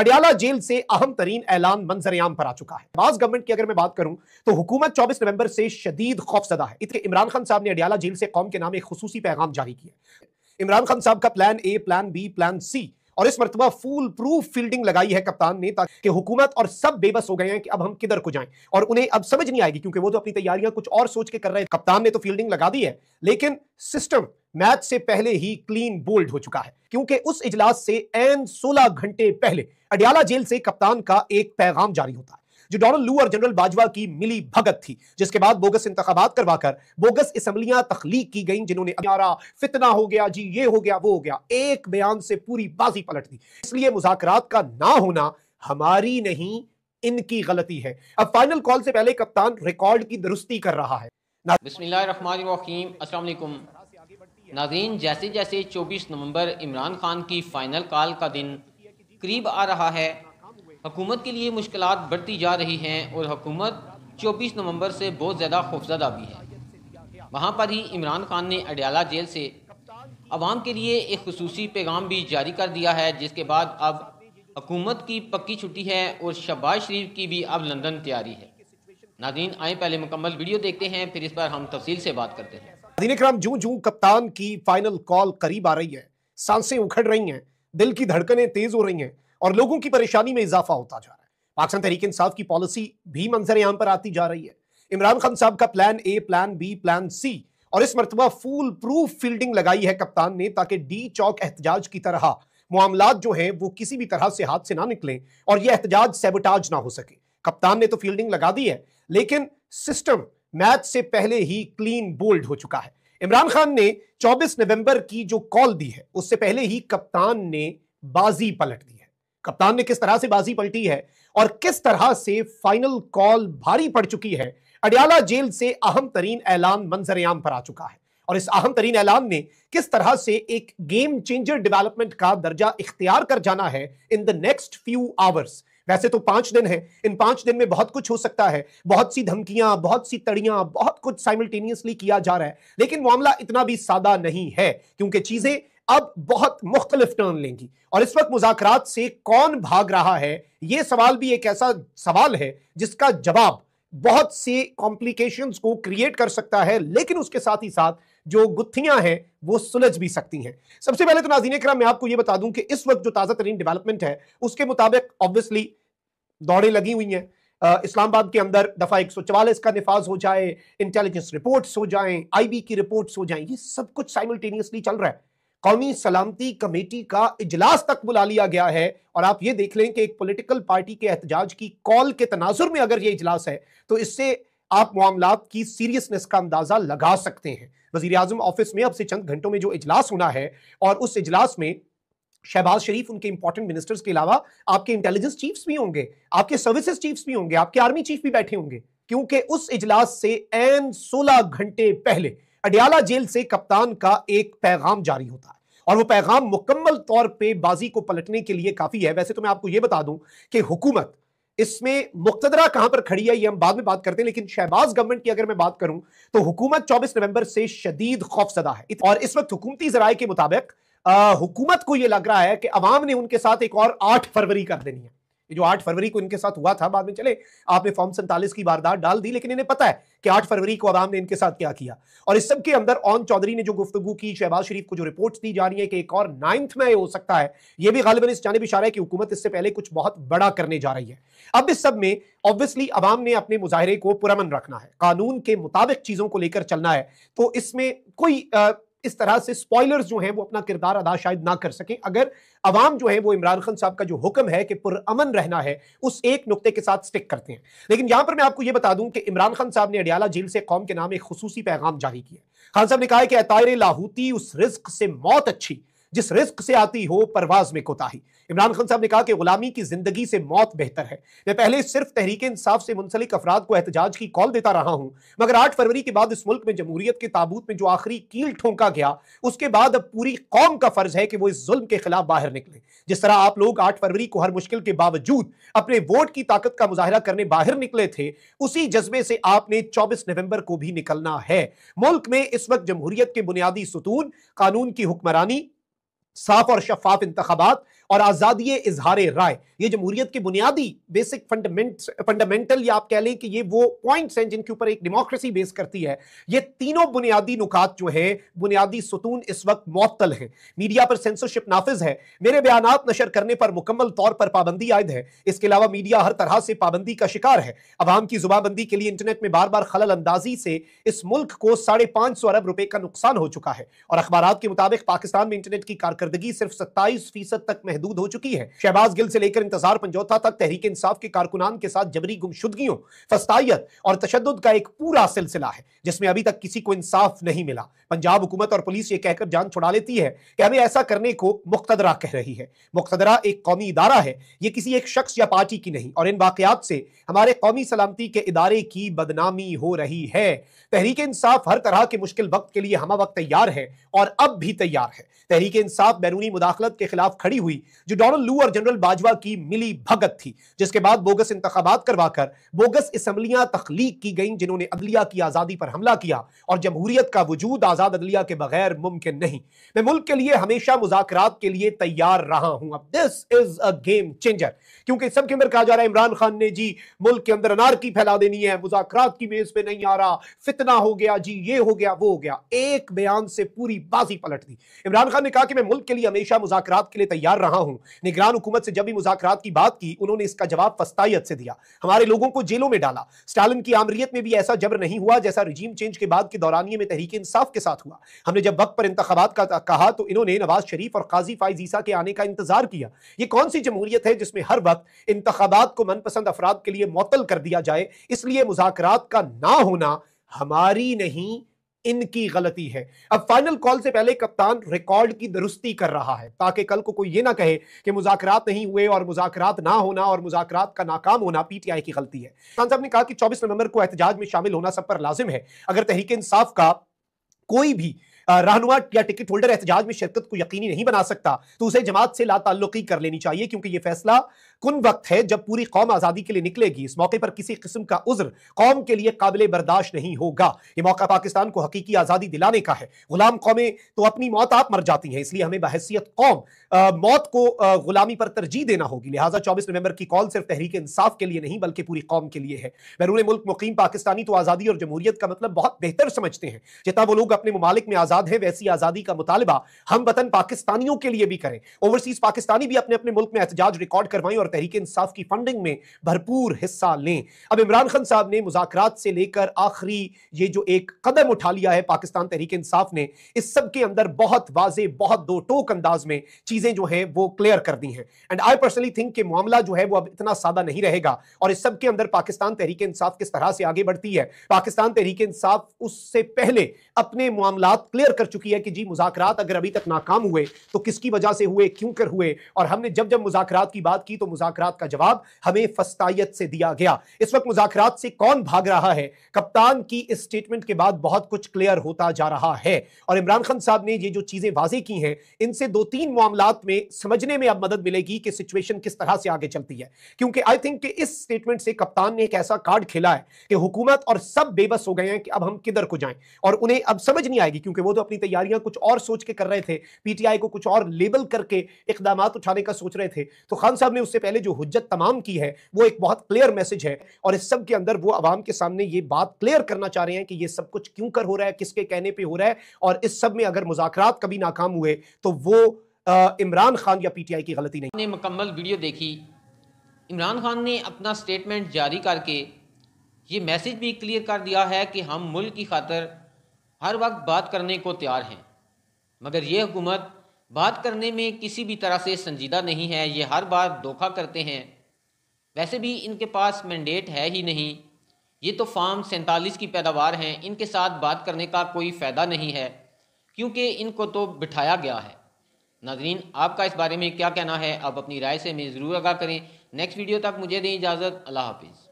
Adiala jail سے اہم ترین اعلان منظر عام پر آ چکا ہے بعض گورنمنٹ کی اگر میں بات کروں تو حکومت چوبیس نومبر سے شدید خوف زدہ ہے اتنے عمران خان صاحب نے اڈیالہ جیل سے قوم کے نام ایک خصوصی پیغام جاری کیا عمران خان صاحب کا plan A plan B plan C اور اس مرتبہ فول پروف فیلڈنگ لگائی ہے کپتان نے تاکہ حکومت اور سب بے بس ہو گئے ہیں کہ اب ہم کدھر کو جائیں اور انہیں اب سمجھ نہیں آئے گی کیونکہ وہ تو اپنی تیاریاں کچھ اور سوچ کے کر رہے ہیں کپتان نے تو فیلڈنگ لگا دی ہے لیکن سسٹم میچ سے پہلے ہی کلین بولڈ ہو چکا ہے کیونکہ اس اجلاس سے این سولہ گھنٹے پہلے اڈیالا جیل سے کپتان کا ایک پیغام جاری ہوتا ہے جو ڈونلڈ لو اور جنرل باجوا کی ملی بھگت تھی جس کے بعد بوگس انتخابات کروا کر بوگس اسمبلیاں تخلیق کی گئیں جنہوں نے امیارہ فتنہ ہو گیا جی یہ ہو گیا وہ ہو گیا ایک بیان سے پوری بازی پلٹ دی اس لیے مذاکرات کا نہ ہونا ہماری نہیں ان کی غلطی ہے اب فائنل کال سے پہلے کپتان ریکارڈ کی درستی کر رہا ہے بسم اللہ الرحمن الرحیم السلام علیکم ناظرین جیسے جیسے چوبیس نومبر عمران خان کی فائنل کال کا دن قریب آ رہا ہے حکومت کے لیے مشکلات بڑھتی جا رہی ہیں اور حکومت چوبیس نومبر سے بہت زیادہ خوفزدہ بھی ہے وہاں پر ہی عمران خان نے اڈیالہ جیل سے عوام کے لیے ایک خصوصی پیغام بھی جاری کر دیا ہے جس کے بعد اب حکومت کی پکی چھٹی ہے اور شہباز شریف کی بھی اب لندن تیاری ہے ناظرین آئیں پہلے مکمل ویڈیو دیکھتے ہیں پھر اس پر ہم تفصیل سے بات کرتے ہیں ناظرین کپتان کی فائنل کال قریب آ رہی ہے سانسیں اکھڑ رہی ہیں دل کی دھڑکنیں تیز ہو رہی ہیں اور لوگوں کی پریشانی میں اضافہ ہوتا جا رہا ہے پاکستان تحریک انصاف کی پالیسی بھی منظر عام پر آتی جا رہی ہے عمران خان صاحب کا plan A plan B plan C اور اس مرتبہ فول پروف فیلڈنگ لگائی ہے کپتان نے تاکہ ڈی چوک احتجاج کی طرح معاملات جو ہیں وہ کسی بھی طرح سے ہاتھ سے نہ نکلیں اور یہ احتجاج سیبٹاج نہ ہو سکے کپتان نے تو فیلڈنگ لگا دی ہے لیکن سسٹم میچ سے پہلے ہی کلین بولڈ ہو چکا ہے عمران خان نے چوبیس نومبر کی جو کال دی ہے اس سے پہلے ہی کپتان نے بازی پلٹ دی کپتان نے کس طرح سے بازی پلٹی ہے اور کس طرح سے فائنل کال بھاری پڑ چکی ہے اڈیالا جیل سے اہم ترین اعلان منظر منظریام پر آ چکا ہے اور اس اہم ترین اعلان نے کس طرح سے ایک گیم چینجر ڈیولپمنٹ کا درجہ اختیار کر جانا ہے in the next few hours ویسے تو پانچ دن ہیں ان پانچ دن میں بہت کچھ ہو سکتا ہے بہت سی دھمکیاں بہت سی تڑیاں بہت کچھ سائملٹینیسلی کیا جا رہا ہے لیکن معاملہ اتنا بھی سادہ نہیں ہے کیونکہ چیزیں اب بہت مختلف ٹرن لیں گی اور اس وقت مذاکرات سے کون بھاگ رہا ہے یہ سوال بھی ایک ایسا سوال ہے جس کا جواب بہت سے کمپلیکیشنز کو کریئٹ کر سکتا ہے لیکن اس کے ساتھ ہی ساتھ جو گتھیاں ہیں وہ سلجھ بھی سکتی ہیں سب سے پہلے تو ناظرین کرام میں آپ کو یہ بتا دوں کہ اس وقت جو تازہ ترین ڈیولپمنٹ ہے اس کے مطابق لگی ہوئی ہیں اسلام آباد کے اندر دفعہ ایک سو چوالیس کا نفاذ ہو جائے انٹیلیجنس رپورٹس ہو جائیں آئی بی کی رپورٹس ہو جائیں یہ سب کچھ سائملٹینیسلی چل رہا ہے قومی سلامتی کمیٹی کا اجلاس تک بلا لیا گیا ہے اور آپ یہ دیکھ لیں کہ ایک پولیٹیکل پارٹی کے احتجاج کی کال کے تناظر میں اگر یہ اجلاس ہے تو اس سے آپ معاملات کی سیریسنس کا اندازہ لگا سکتے ہیں وزیر اعظم آفس میں اب سے چند گھنٹوں میں جو اجلاس ہونا ہے اور اس اجلاس میں شہباز شریف ان کے امپورٹنٹ منسٹرز کے علاوہ آپ کے انٹیلیجنس چیفز بھی ہوں گے آپ کے سروسز چیفز بھی ہوں گے آپ کے آرمی چیف بھی بیٹھے ہوں گے کیونکہ اس اجلاس سے این سولہ گھنٹے پہلے اڈیالا جیل سے کپتان کا ایک پیغام جاری ہوتا ہے اور وہ پیغام مکمل طور پہ بازی کو پلٹنے کے لیے کافی ہے ویسے تو میں آپ کو یہ بتا دوں کہ حکومت اس میں مقتدرہ کہاں پر کھڑی ہے یہ ہم بعد میں بات کرتے ہیں لیکن شہباز گورنمنٹ کی اگر میں بات کروں تو حکومت چوبیس نومبر سے شدید خوف زدہ ہے اور اس وقت حکومتی ذرائع کے مطابق حکومت کو یہ لگ رہا ہے کہ عوام نے ان کے ساتھ ایک اور آٹھ فروری کر دینی ہے جو آٹھ فروری کو ان کے ساتھ ہوا تھا بعد میں چلے آپ نے فارم سنتالیس کی واردات ڈال دی لیکن انہیں پتا ہے کہ آٹھ فروری کو عوام نے ان کے ساتھ کیا کیا اور اس سب کے اندر آن چودری نے جو گفتگو کی شہباز شریف کو جو رپورٹس دی جا رہی ہیں کہ ایک اور نائنتھ میں ہو سکتا ہے یہ بھی غالباً اس جانب اشارہ ہے کہ حکومت اس سے پہلے کچھ بہت بڑا کرنے جا رہی ہے اب اس سب میں obviously عوام نے اپنے مظاہرے کو پرامن رکھنا ہے قانون کے مطابق چیزوں کو لے کر چلنا ہے تو اس میں کوئی اس طرح سے جو ہیں وہ اپنا کردار ادا شاید نہ کر سکیں اگر عوام جو ہیں وہ عمران خان صاحب کا جو حکم ہے کہ پر امن رہنا ہے اس ایک نقطے کے ساتھ سٹک کرتے ہیں لیکن یہاں پر میں آپ کو یہ بتا دوں کہ عمران خان صاحب نے اڈیالہ جیل سے قوم کے نام ایک خصوصی پیغام جاری کیا خان صاحب نے کہا کہ لاہوتی اس رزق سے موت اچھی جس رزق سے آتی ہو پرواز میں کوتا ہی عمران خان صاحب نے کہا کہ غلامی کی زندگی سے موت بہتر ہے میں پہلے صرف تحریک انصاف سے منسلک افراد کو احتجاج کی کال دیتا رہا ہوں مگر آٹھ فروری کے بعد اس ملک میں جمہوریت کے تابوت میں جو آخری کیل ٹھونکا گیا اس کے بعد اب پوری قوم کا فرض ہے کہ وہ اس ظلم کے خلاف باہر نکلے جس طرح آپ لوگ آٹھ فروری کو ہر مشکل کے باوجود اپنے ووٹ کی طاقت کا مظاہرہ کرنے باہر نکلے تھے اسی جذبے سے آپ نے چوبیس نومبر کو بھی نکلنا ہے ملک میں اس وقت جمہوریت کے بنیادی ستون قانون کی حکمرانی صاف اور شفاف انتخابات اور آزادی اظہار رائے یہ جمہوریت کے بنیادی بیسک یا آپ کہہ لیں کہ یہ وہ پوائنٹس ہیں جن کے اوپر ایک ڈیموکریسی بیس کرتی ہے یہ تینوں بنیادی نکات جو ہیں بنیادی ستون اس وقت معطل ہیں میڈیا پر نافذ ہے میرے بیانات نشر کرنے پر مکمل طور پر پابندی عائد ہے اس کے علاوہ میڈیا ہر طرح سے پابندی کا شکار ہے عوام کی زبان بندی کے لیے انٹرنیٹ میں بار بار خلل اندازی سے اس ملک کو ساڑھے پانچ سو ارب روپے کا نقصان ہو چکا ہے اور اخبارات کے مطابق پاکستان میں انٹرنیٹ کی کارکردگی صرف ستائیس فیصد تک محدود ہو چکی ہے شہباز گل سے لے کر انتظار پنجوتا تک تحریک انصاف کے کارکنان کے ساتھ جبری گمشدگیوں فستائیت اور تشدد کا ایک پورا سلسلہ ہے جس میں ابھی تک کسی کو انصاف نہیں ملا پنجاب حکومت اور پولیس یہ کہہ کر جان چھڑا لیتی ہے کہ ہمیں ایسا کرنے کو مقتدرہ کہہ رہی ہے مقتدرہ ایک قومی ادارہ ہے یہ کسی ایک شخص یا پارٹی کی نہیں اور ان واقعات سے ہمارے قومی سلامتی کے ادارے کی بدنامی ہو رہی ہے تحریک انصاف ہر طرح کے مشکل وقت کے لیے ہما وقت تیار ہے اور اب بھی تیار ہے تحریک انصاف بیرونی مداخلت کے خلاف کھڑی ہوئی جو ڈونلڈ لو اور جنرل باجوہ کی ملی بھگت تھی جس کے بعد بوگس انتخابات کروا کر بوگس اسمبلیاں تخلیق کی گئیں جنہوں نے عدلیہ کی آزادی پر حملہ کیا اور جمہوریت کا وجود آزاد عدلیہ کے بغیر ممکن نہیں میں ملک کے لیے ہمیشہ مذاکرات کے لیے تیار رہا ہوں اب دس از اے گیم چینجر کیونکہ سب کے اندر کہا جا رہا ہے عمران خان نے جی ملک کے اندر انار کی پھیلا دینی ہے مذاکرات کی میز پہ نہیں آ رہا فتنہ ہو گیا جی یہ ہو گیا وہ ہو گیا ایک بیان سے پوری بازی پلٹ دی عمران خان خان نے کہا کہ میں ملک کے لیے ہمیشہ مذاکرات کے لیے تیار رہا ہوں نگران حکومت سے جب بھی مذاکرات کی بات کی انہوں نے اس کا جواب پستائیت سے دیا ہمارے لوگوں کو جیلوں میں ڈالا سٹالن کی عامریت میں بھی ایسا جبر نہیں ہوا جیسا ریجیم چینج کے بعد کی دورانیے میں تحریک انصاف کے ساتھ ہوا ہم نے جب وقت پر انتخابات کا کہا تو انہوں نے نواز شریف اور قاضی فائز عیسیٰ کے آنے کا انتظار کیا یہ کون سی جمہوریت ہے جس میں ہر وقت انتخابات کو من پسند افراد کے لیے معطل کر دیا جائے اس لیے مذاکرات کا نہ ہونا ہماری نہیں ان کی غلطی ہے اب فائنل کال سے پہلے کپتان ریکارڈ کی درستی کر رہا ہے تاکہ کل کو کوئی یہ نہ کہے کہ مذاکرات نہیں ہوئے اور مذاکرات نہ ہونا اور مذاکرات کا ناکام ہونا پی ٹی آئی کی غلطی ہے صاحب نے کہا کہ چوبیس نومبر کو احتجاج میں شامل ہونا سب پر لازم ہے اگر تحریک انصاف کا کوئی بھی رہنما یا ٹکٹ ہولڈر احتجاج میں شرکت کو یقینی نہیں بنا سکتا تو اسے جماعت سے لا تعلقی کر لینی چاہیے کیونکہ یہ فیصلہ کن وقت ہے جب پوری قوم آزادی کے لیے نکلے گی اس موقع پر کسی قسم کا عذر قوم کے لیے قابل برداشت نہیں ہوگا یہ موقع پاکستان کو حقیقی آزادی دلانے کا ہے غلام قومیں تو اپنی موت آپ مر جاتی ہیں اس لیے ہمیں بحثیت قوم موت کو غلامی پر ترجیح دینا ہوگی لہٰذا چوبیس نومبر کی کال صرف تحریک انصاف کے لیے نہیں بلکہ پوری قوم کے لیے ہے بیرون ملک مقیم پاکستانی تو آزادی اور جمہوریت کا مطلب بہت بہتر سمجھتے ہیں جتنا وہ لوگ اپنے ممالک میں آزاد ہیں ویسی آزادی کا مطالبہ ہم وطن پاکستانیوں کے لیے بھی کریں اوورسیز پاکستانی بھی اپنے اپنے ملک میں احتجاج ریکارڈ کروائیں اور اور تحریک انصاف کی فنڈنگ میں بھرپور حصہ لیں اب عمران خان صاحب نے مذاکرات سے لے کر آخری یہ جو ایک قدم اٹھا لیا ہے پاکستان تحریک انصاف نے اس سب کے اندر بہت واضح بہت دو ٹوک انداز میں چیزیں جو ہیں وہ کلیئر کر دی ہیں اینڈ آئی پرسنلی تھنک کہ معاملہ جو ہے وہ اب اتنا سادہ نہیں رہے گا اور اس سب کے اندر پاکستان تحریک انصاف کس طرح سے آگے بڑھتی ہے پاکستان تحریک انصاف اس سے پہلے اپنے معاملات کلیئر کر چکی ہے کہ جی مذاکرات اگر ابھی تک ناکام ہوئے تو کس کی وجہ سے ہوئے کیوں کر ہوئے اور ہم نے جب جب مذاکرات کی بات کی تو مذاکرات مذاکرات کا جواب ہمیں فستائیت سے دیا گیا اس وقت مذاکرات سے کون بھاگ رہا ہے کپتان کی اس سٹیٹمنٹ کے بعد بہت کچھ کلیر ہوتا جا رہا ہے اور عمران خان صاحب نے یہ جو چیزیں واضح کی ہیں ان سے دو تین معاملات میں سمجھنے میں اب مدد ملے گی کہ سچویشن کس طرح سے آگے چلتی ہے کیونکہ آئی تھنک کہ اس سٹیٹمنٹ سے کپتان نے ایک ایسا کارڈ کھیلا ہے کہ حکومت اور سب بے بس ہو گئے ہیں کہ اب ہم کدھر کو جائیں اور انہیں اب سمجھ نہیں آئے گی کیونکہ وہ تو اپنی تیاریاں کچھ اور سوچ کے کر رہے تھے پی ٹی آئی کو کچھ اور لیبل کر کے اقدامات اٹھانے کا سوچ رہے تھے تو خان صاحب نے اس سے پہلے جو حجت تمام کی ہے وہ ایک بہت کلیئر میسج ہے اور اس سب کے اندر وہ عوام کے سامنے یہ بات کلیئر کرنا چاہ رہے ہیں کہ یہ سب کچھ کیوں کر ہو رہا ہے کس کے کہنے پہ ہو رہا ہے اور اس سب میں اگر مذاکرات کبھی ناکام ہوئے تو وہ عمران خان یا پی ٹی آئی کی غلطی نہیں نے مکمل ویڈیو دیکھی عمران خان نے اپنا سٹیٹمنٹ جاری کر کے یہ میسج بھی کلیئر کر دیا ہے کہ ہم ملک کی خاطر ہر وقت بات کرنے کو تیار ہیں مگر یہ حکومت بات کرنے میں کسی بھی طرح سے سنجیدہ نہیں ہے یہ ہر بار دھوکہ کرتے ہیں ویسے بھی ان کے پاس مینڈیٹ ہے ہی نہیں یہ تو فارم سینتالیس کی پیداوار ہیں ان کے ساتھ بات کرنے کا کوئی فائدہ نہیں ہے کیونکہ ان کو تو بٹھایا گیا ہے ناظرین آپ کا اس بارے میں کیا کہنا ہے آپ اپنی رائے سے میں ضرور آگاہ کریں نیکسٹ ویڈیو تک مجھے دیں اجازت اللہ حافظ